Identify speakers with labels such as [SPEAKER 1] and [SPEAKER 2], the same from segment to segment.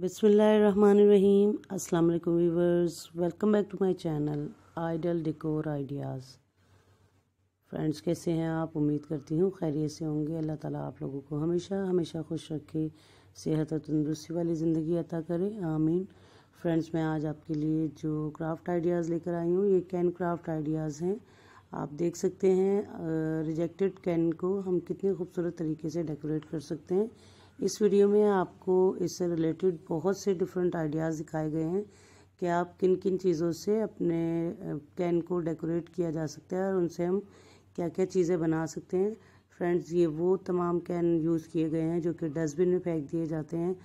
[SPEAKER 1] बसमीम अस्सलाम वालेकुम viewers welcome back to my channel ideal decor ideas friends कैसे हैं आप उम्मीद करती हूँ खैरियत से होंगे अल्लाह ताला आप लोगों को हमेशा हमेशा खुश रखे सेहत और तंदुरुस्ती वाली ज़िंदगी अता करे आमीन फ्रेंड्स मैं आज आपके लिए जो क्राफ्ट आइडियाज़ लेकर आई हूँ ये कैन क्राफ्ट आइडियाज़ हैं आप देख सकते हैं रिजेक्टेड कैन को हम कितने खूबसूरत तरीके से डेकोरेट कर सकते हैं इस वीडियो में आपको इससे रिलेटेड बहुत से डिफरेंट आइडियाज़ दिखाए गए हैं कि आप किन किन चीज़ों से अपने कैन को डेकोरेट किया जा सकता है और उनसे हम क्या क्या चीज़ें बना सकते हैं फ्रेंड्स ये वो तमाम कैन यूज़ किए गए हैं जो कि डस्टबिन में फेंक दिए जाते हैं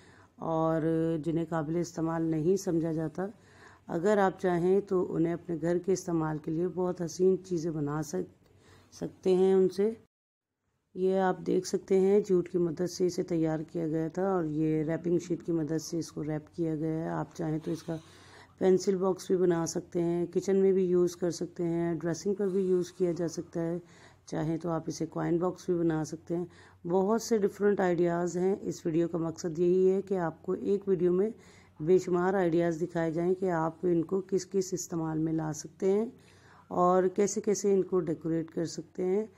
[SPEAKER 1] और जिन्हें काबिल इस्तेमाल नहीं समझा जाता अगर आप चाहें तो उन्हें अपने घर के इस्तेमाल के लिए बहुत हसीन चीज़ें बना सक सकते हैं उनसे ये आप देख सकते हैं जूट की मदद से इसे तैयार किया गया था और ये रैपिंग शीट की मदद से इसको रैप किया गया है आप चाहें तो इसका पेंसिल बॉक्स भी बना सकते हैं किचन में भी यूज़ कर सकते हैं ड्रेसिंग पर भी यूज़ किया जा सकता है चाहे तो आप इसे कॉइन बॉक्स भी बना सकते हैं बहुत से डिफरेंट आइडियाज़ हैं इस वीडियो का मकसद यही है कि आपको एक वीडियो में बेशुमार आइडियाज़ दिखाए जाएं कि आप इनको किस किस इस्तेमाल में ला सकते हैं और कैसे कैसे इनको डेकोरेट कर सकते हैं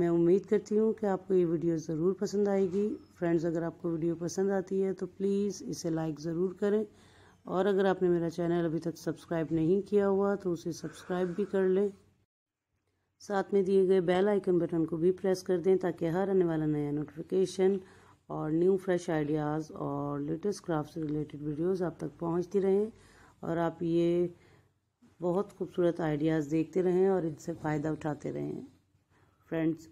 [SPEAKER 1] मैं उम्मीद करती हूँ कि आपको ये वीडियो ज़रूर पसंद आएगी फ्रेंड्स अगर आपको वीडियो पसंद आती है तो प्लीज़ इसे लाइक ज़रूर करें और अगर आपने मेरा चैनल अभी तक सब्सक्राइब नहीं किया हुआ तो उसे सब्सक्राइब भी कर लें साथ में दिए गए बेल आइकन बटन को भी प्रेस कर दें ताकि हर आने वाला नया नोटिफिकेशन और न्यू फ्रेश आइडियाज़ और लेटेस्ट क्राफ्ट से रिलेटेड वीडियोस आप तक पहुंचती रहें और आप ये बहुत खूबसूरत आइडियाज़ देखते रहें और इनसे फ़ायदा उठाते रहें फ्रेंड्स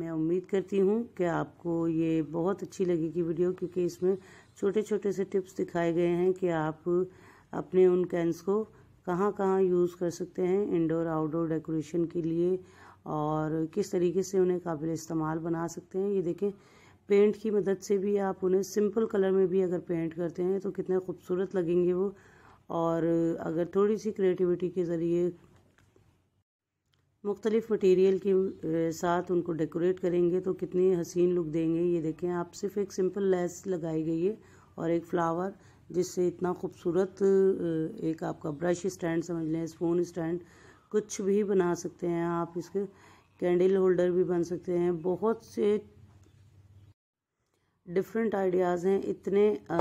[SPEAKER 1] मैं उम्मीद करती हूँ कि आपको ये बहुत अच्छी लगेगी वीडियो क्योंकि इसमें छोटे छोटे से टिप्स दिखाए गए हैं कि आप अपने उन कैंस को कहाँ कहाँ यूज़ कर सकते हैं इंडोर आउटडोर डेकोरेशन के लिए और किस तरीके से उन्हें काबिल इस्तेमाल बना सकते हैं ये देखें पेंट की मदद से भी आप उन्हें सिंपल कलर में भी अगर पेंट करते हैं तो कितने खूबसूरत लगेंगे वो और अगर थोड़ी सी क्रिएटिविटी के ज़रिए मुख्तलिफ़ मटेरियल के साथ उनको डेकोरेट करेंगे तो कितनी हसीन लुक देंगे ये देखें आप सिर्फ एक सिंपल लेस लगाई गई है और एक फ्लावर जिससे इतना खूबसूरत एक आपका ब्रश स्टैंड समझ लें स्पून स्टैंड कुछ भी बना सकते हैं आप इसके कैंडल होल्डर भी बन सकते हैं बहुत से डिफरेंट आइडियाज़ हैं इतने आ,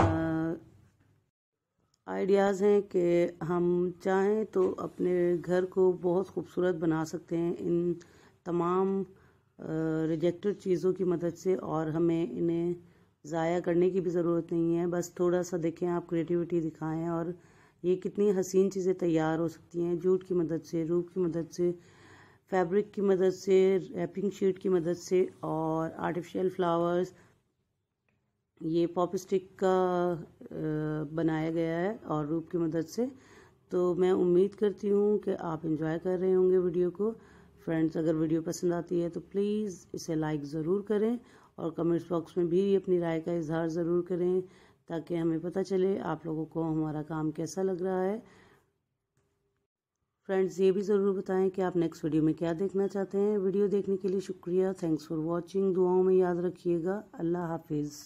[SPEAKER 1] आइडियाज़ हैं कि हम चाहें तो अपने घर को बहुत खूबसूरत बना सकते हैं इन तमाम रिजेक्टेड चीज़ों की मदद से और हमें इन्हें ज़ाया करने की भी ज़रूरत नहीं है बस थोड़ा सा देखें आप क्रिएटिविटी दिखाएं और ये कितनी हसीन चीज़ें तैयार हो सकती हैं जूट की मदद से रूप की मदद से फैब्रिक की मदद से रैपिंग शीट की मदद से और आर्टिफिशियल फ्लावर्स ये पॉप स्टिक का बनाया गया है और रूप की मदद से तो मैं उम्मीद करती हूँ कि आप इन्जॉय कर रहे होंगे वीडियो को फ्रेंड्स अगर वीडियो पसंद आती है तो प्लीज़ इसे लाइक ज़रूर करें और कमेंट्स बॉक्स में भी अपनी राय का इजहार ज़रूर करें ताकि हमें पता चले आप लोगों को हमारा काम कैसा लग रहा है फ्रेंड्स ये भी ज़रूर बताएं कि आप नेक्स्ट वीडियो में क्या देखना चाहते हैं वीडियो देखने के लिए शुक्रिया थैंक्स फॉर वॉचिंग दुआओं में याद रखिएगा अल्लाह हाफिज़